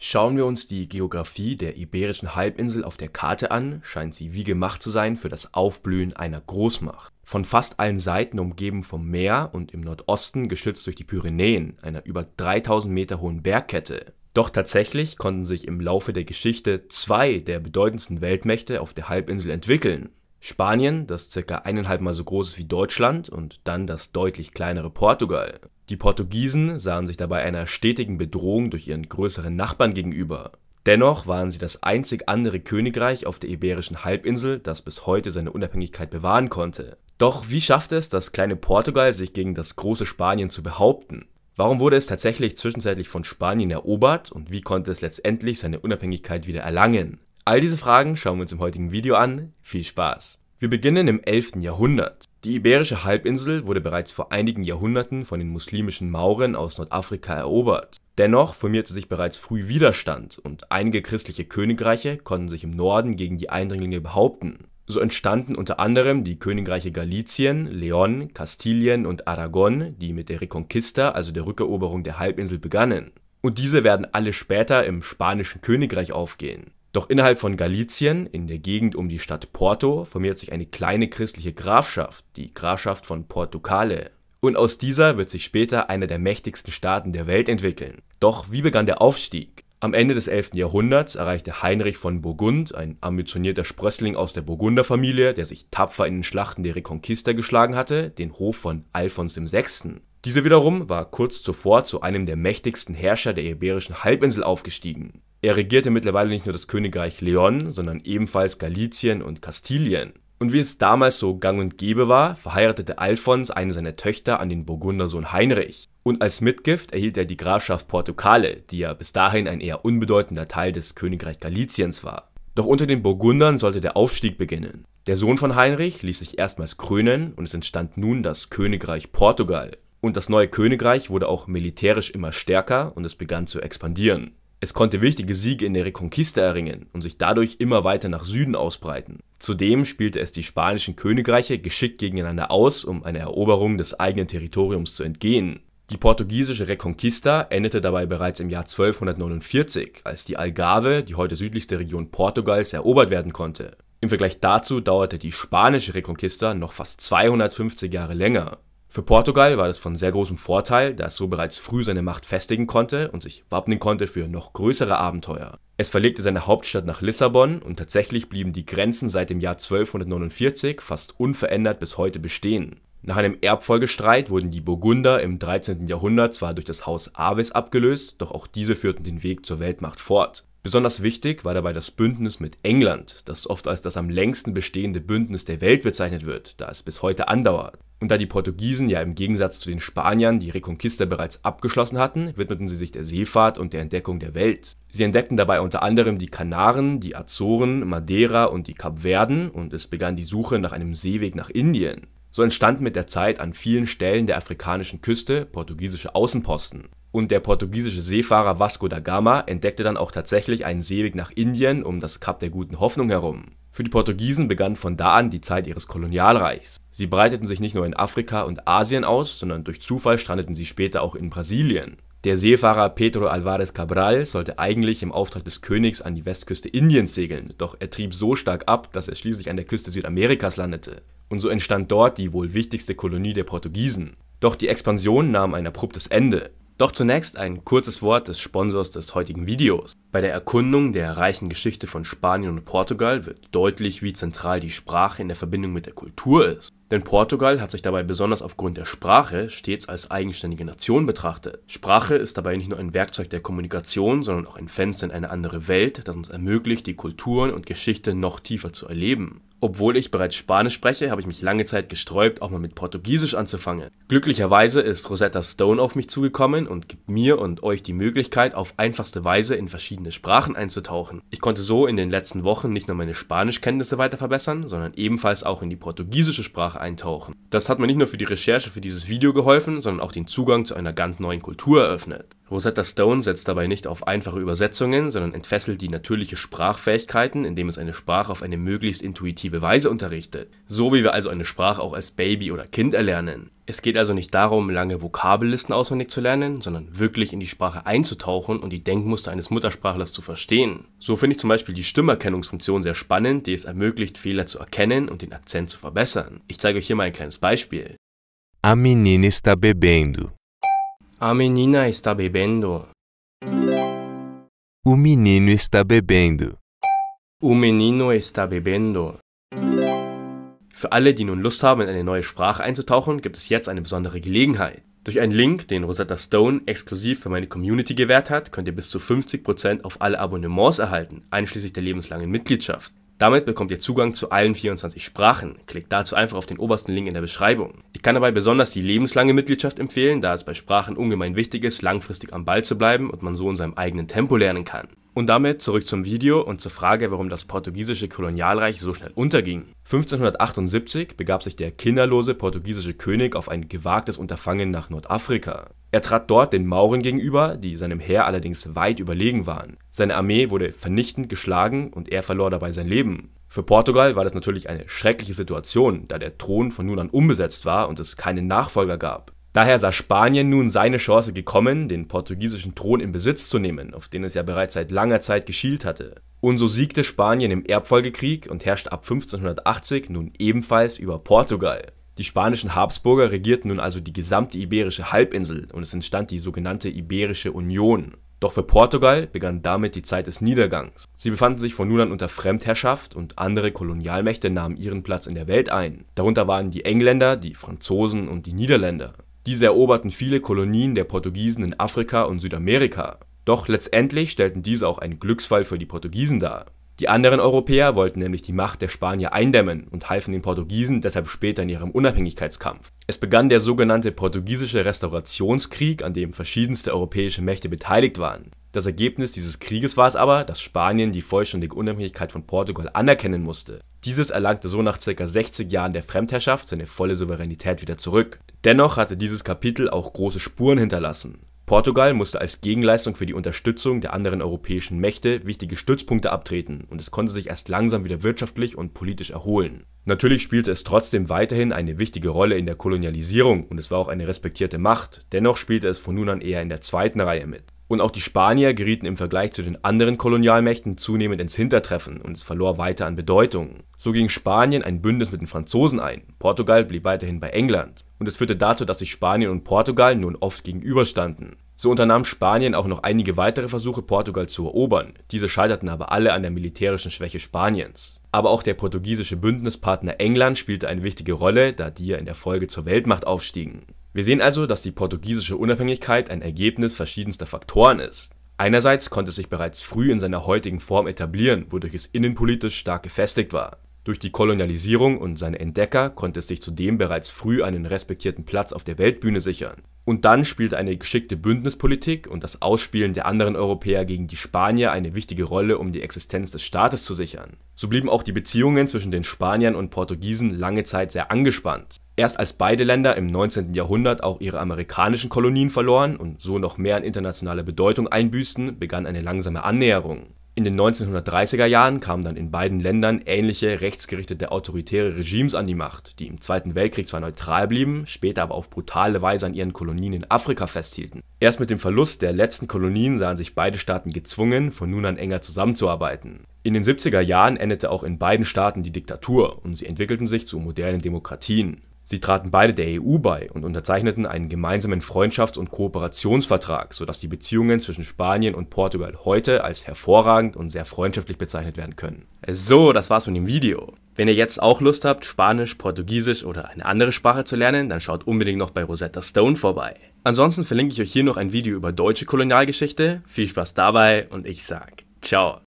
Schauen wir uns die Geografie der Iberischen Halbinsel auf der Karte an, scheint sie wie gemacht zu sein für das Aufblühen einer Großmacht. Von fast allen Seiten umgeben vom Meer und im Nordosten geschützt durch die Pyrenäen, einer über 3000 Meter hohen Bergkette. Doch tatsächlich konnten sich im Laufe der Geschichte zwei der bedeutendsten Weltmächte auf der Halbinsel entwickeln. Spanien, das circa eineinhalb Mal so groß ist wie Deutschland, und dann das deutlich kleinere Portugal. Die Portugiesen sahen sich dabei einer stetigen Bedrohung durch ihren größeren Nachbarn gegenüber. Dennoch waren sie das einzig andere Königreich auf der Iberischen Halbinsel, das bis heute seine Unabhängigkeit bewahren konnte. Doch wie schaffte es das kleine Portugal, sich gegen das große Spanien zu behaupten? Warum wurde es tatsächlich zwischenzeitlich von Spanien erobert und wie konnte es letztendlich seine Unabhängigkeit wieder erlangen? All diese Fragen schauen wir uns im heutigen Video an. Viel Spaß! Wir beginnen im 11. Jahrhundert. Die iberische Halbinsel wurde bereits vor einigen Jahrhunderten von den muslimischen Mauren aus Nordafrika erobert. Dennoch formierte sich bereits früh Widerstand und einige christliche Königreiche konnten sich im Norden gegen die Eindringlinge behaupten. So entstanden unter anderem die Königreiche Galicien, Leon, Kastilien und Aragon, die mit der Reconquista, also der Rückeroberung der Halbinsel, begannen. Und diese werden alle später im Spanischen Königreich aufgehen doch innerhalb von Galizien, in der Gegend um die Stadt Porto, formiert sich eine kleine christliche Grafschaft, die Grafschaft von Portucale. Und aus dieser wird sich später einer der mächtigsten Staaten der Welt entwickeln. Doch wie begann der Aufstieg? Am Ende des 11. Jahrhunderts erreichte Heinrich von Burgund, ein ambitionierter Sprössling aus der Burgunderfamilie, der sich tapfer in den Schlachten der Reconquista geschlagen hatte, den Hof von Alfons VI. Dieser wiederum war kurz zuvor zu einem der mächtigsten Herrscher der Iberischen Halbinsel aufgestiegen. Er regierte mittlerweile nicht nur das Königreich Leon, sondern ebenfalls Galicien und Kastilien. Und wie es damals so gang und gäbe war, verheiratete Alfons eine seiner Töchter an den Burgundersohn Heinrich. Und als Mitgift erhielt er die Grafschaft Portugale, die ja bis dahin ein eher unbedeutender Teil des Königreich Galiciens war. Doch unter den Burgundern sollte der Aufstieg beginnen. Der Sohn von Heinrich ließ sich erstmals krönen und es entstand nun das Königreich Portugal. Und das neue Königreich wurde auch militärisch immer stärker und es begann zu expandieren. Es konnte wichtige Siege in der Reconquista erringen und sich dadurch immer weiter nach Süden ausbreiten. Zudem spielte es die spanischen Königreiche geschickt gegeneinander aus, um einer Eroberung des eigenen Territoriums zu entgehen. Die portugiesische Reconquista endete dabei bereits im Jahr 1249, als die Algarve, die heute südlichste Region Portugals, erobert werden konnte. Im Vergleich dazu dauerte die spanische Reconquista noch fast 250 Jahre länger. Für Portugal war das von sehr großem Vorteil, da es so bereits früh seine Macht festigen konnte und sich wappnen konnte für noch größere Abenteuer. Es verlegte seine Hauptstadt nach Lissabon und tatsächlich blieben die Grenzen seit dem Jahr 1249 fast unverändert bis heute bestehen. Nach einem Erbfolgestreit wurden die Burgunder im 13. Jahrhundert zwar durch das Haus Aves abgelöst, doch auch diese führten den Weg zur Weltmacht fort. Besonders wichtig war dabei das Bündnis mit England, das oft als das am längsten bestehende Bündnis der Welt bezeichnet wird, da es bis heute andauert. Und da die Portugiesen ja im Gegensatz zu den Spaniern die Reconquista bereits abgeschlossen hatten, widmeten sie sich der Seefahrt und der Entdeckung der Welt. Sie entdeckten dabei unter anderem die Kanaren, die Azoren, Madeira und die Kapverden und es begann die Suche nach einem Seeweg nach Indien. So entstanden mit der Zeit an vielen Stellen der afrikanischen Küste portugiesische Außenposten. Und der portugiesische Seefahrer Vasco da Gama entdeckte dann auch tatsächlich einen Seeweg nach Indien um das Kap der Guten Hoffnung herum. Für die Portugiesen begann von da an die Zeit ihres Kolonialreichs. Sie breiteten sich nicht nur in Afrika und Asien aus, sondern durch Zufall strandeten sie später auch in Brasilien. Der Seefahrer Pedro Álvarez Cabral sollte eigentlich im Auftrag des Königs an die Westküste Indiens segeln, doch er trieb so stark ab, dass er schließlich an der Küste Südamerikas landete. Und so entstand dort die wohl wichtigste Kolonie der Portugiesen. Doch die Expansion nahm ein abruptes Ende. Doch zunächst ein kurzes Wort des Sponsors des heutigen Videos. Bei der Erkundung der reichen Geschichte von Spanien und Portugal wird deutlich, wie zentral die Sprache in der Verbindung mit der Kultur ist. Denn Portugal hat sich dabei besonders aufgrund der Sprache stets als eigenständige Nation betrachtet. Sprache ist dabei nicht nur ein Werkzeug der Kommunikation, sondern auch ein Fenster in eine andere Welt, das uns ermöglicht, die Kulturen und Geschichte noch tiefer zu erleben. Obwohl ich bereits Spanisch spreche, habe ich mich lange Zeit gesträubt, auch mal mit Portugiesisch anzufangen. Glücklicherweise ist Rosetta Stone auf mich zugekommen und gibt mir und euch die Möglichkeit, auf einfachste Weise in verschiedene Sprachen einzutauchen. Ich konnte so in den letzten Wochen nicht nur meine Spanischkenntnisse weiter verbessern, sondern ebenfalls auch in die portugiesische Sprache eintauchen. Das hat mir nicht nur für die Recherche für dieses Video geholfen, sondern auch den Zugang zu einer ganz neuen Kultur eröffnet. Rosetta Stone setzt dabei nicht auf einfache Übersetzungen, sondern entfesselt die natürliche Sprachfähigkeiten, indem es eine Sprache auf eine möglichst intuitive kognitive Weise unterrichtet, so wie wir also eine Sprache auch als Baby oder Kind erlernen. Es geht also nicht darum, lange Vokabellisten auswendig zu lernen, sondern wirklich in die Sprache einzutauchen und die Denkmuster eines Muttersprachlers zu verstehen. So finde ich zum Beispiel die Stimmerkennungsfunktion sehr spannend, die es ermöglicht, Fehler zu erkennen und den Akzent zu verbessern. Ich zeige euch hier mal ein kleines Beispiel. A menina está bebendo. A menina está bebendo. O menino está bebendo. O menino está bebendo. Für alle, die nun Lust haben, in eine neue Sprache einzutauchen, gibt es jetzt eine besondere Gelegenheit. Durch einen Link, den Rosetta Stone exklusiv für meine Community gewährt hat, könnt ihr bis zu 50% auf alle Abonnements erhalten, einschließlich der lebenslangen Mitgliedschaft. Damit bekommt ihr Zugang zu allen 24 Sprachen. Klickt dazu einfach auf den obersten Link in der Beschreibung. Ich kann dabei besonders die lebenslange Mitgliedschaft empfehlen, da es bei Sprachen ungemein wichtig ist, langfristig am Ball zu bleiben und man so in seinem eigenen Tempo lernen kann. Und damit zurück zum Video und zur Frage, warum das portugiesische Kolonialreich so schnell unterging. 1578 begab sich der kinderlose portugiesische König auf ein gewagtes Unterfangen nach Nordafrika. Er trat dort den Mauren gegenüber, die seinem Heer allerdings weit überlegen waren. Seine Armee wurde vernichtend geschlagen und er verlor dabei sein Leben. Für Portugal war das natürlich eine schreckliche Situation, da der Thron von nun an unbesetzt war und es keinen Nachfolger gab. Daher sah Spanien nun seine Chance gekommen, den portugiesischen Thron in Besitz zu nehmen, auf den es ja bereits seit langer Zeit geschielt hatte. Und so siegte Spanien im Erbfolgekrieg und herrscht ab 1580 nun ebenfalls über Portugal. Die spanischen Habsburger regierten nun also die gesamte iberische Halbinsel und es entstand die sogenannte Iberische Union. Doch für Portugal begann damit die Zeit des Niedergangs. Sie befanden sich von nun an unter Fremdherrschaft und andere Kolonialmächte nahmen ihren Platz in der Welt ein. Darunter waren die Engländer, die Franzosen und die Niederländer. Diese eroberten viele Kolonien der Portugiesen in Afrika und Südamerika. Doch letztendlich stellten diese auch einen Glücksfall für die Portugiesen dar. Die anderen Europäer wollten nämlich die Macht der Spanier eindämmen und halfen den Portugiesen deshalb später in ihrem Unabhängigkeitskampf. Es begann der sogenannte Portugiesische Restaurationskrieg, an dem verschiedenste europäische Mächte beteiligt waren. Das Ergebnis dieses Krieges war es aber, dass Spanien die vollständige Unabhängigkeit von Portugal anerkennen musste. Dieses erlangte so nach ca. 60 Jahren der Fremdherrschaft seine volle Souveränität wieder zurück. Dennoch hatte dieses Kapitel auch große Spuren hinterlassen. Portugal musste als Gegenleistung für die Unterstützung der anderen europäischen Mächte wichtige Stützpunkte abtreten und es konnte sich erst langsam wieder wirtschaftlich und politisch erholen. Natürlich spielte es trotzdem weiterhin eine wichtige Rolle in der Kolonialisierung und es war auch eine respektierte Macht, dennoch spielte es von nun an eher in der zweiten Reihe mit und auch die Spanier gerieten im Vergleich zu den anderen Kolonialmächten zunehmend ins Hintertreffen und es verlor weiter an Bedeutung. So ging Spanien ein Bündnis mit den Franzosen ein, Portugal blieb weiterhin bei England und es führte dazu, dass sich Spanien und Portugal nun oft gegenüberstanden. So unternahm Spanien auch noch einige weitere Versuche, Portugal zu erobern. Diese scheiterten aber alle an der militärischen Schwäche Spaniens. Aber auch der portugiesische Bündnispartner England spielte eine wichtige Rolle, da die ja in der Folge zur Weltmacht aufstiegen. Wir sehen also, dass die portugiesische Unabhängigkeit ein Ergebnis verschiedenster Faktoren ist. Einerseits konnte es sich bereits früh in seiner heutigen Form etablieren, wodurch es innenpolitisch stark gefestigt war. Durch die Kolonialisierung und seine Entdecker konnte es sich zudem bereits früh einen respektierten Platz auf der Weltbühne sichern und dann spielt eine geschickte Bündnispolitik und das Ausspielen der anderen Europäer gegen die Spanier eine wichtige Rolle, um die Existenz des Staates zu sichern. So blieben auch die Beziehungen zwischen den Spaniern und Portugiesen lange Zeit sehr angespannt. Erst als beide Länder im 19. Jahrhundert auch ihre amerikanischen Kolonien verloren und so noch mehr an internationale Bedeutung einbüßten, begann eine langsame Annäherung in den 1930er Jahren kamen dann in beiden Ländern ähnliche rechtsgerichtete autoritäre Regimes an die Macht, die im Zweiten Weltkrieg zwar neutral blieben, später aber auf brutale Weise an ihren Kolonien in Afrika festhielten. Erst mit dem Verlust der letzten Kolonien sahen sich beide Staaten gezwungen, von nun an enger zusammenzuarbeiten. In den 70er Jahren endete auch in beiden Staaten die Diktatur und sie entwickelten sich zu modernen Demokratien. Sie traten beide der EU bei und unterzeichneten einen gemeinsamen Freundschafts und Kooperationsvertrag, sodass die Beziehungen zwischen Spanien und Portugal heute als hervorragend und sehr freundschaftlich bezeichnet werden können. So, das war's mit dem Video. Wenn ihr jetzt auch Lust habt, Spanisch, Portugiesisch oder eine andere Sprache zu lernen, dann schaut unbedingt noch bei Rosetta Stone vorbei. Ansonsten verlinke ich euch hier noch ein Video über deutsche Kolonialgeschichte. Viel Spaß dabei und ich sag ciao.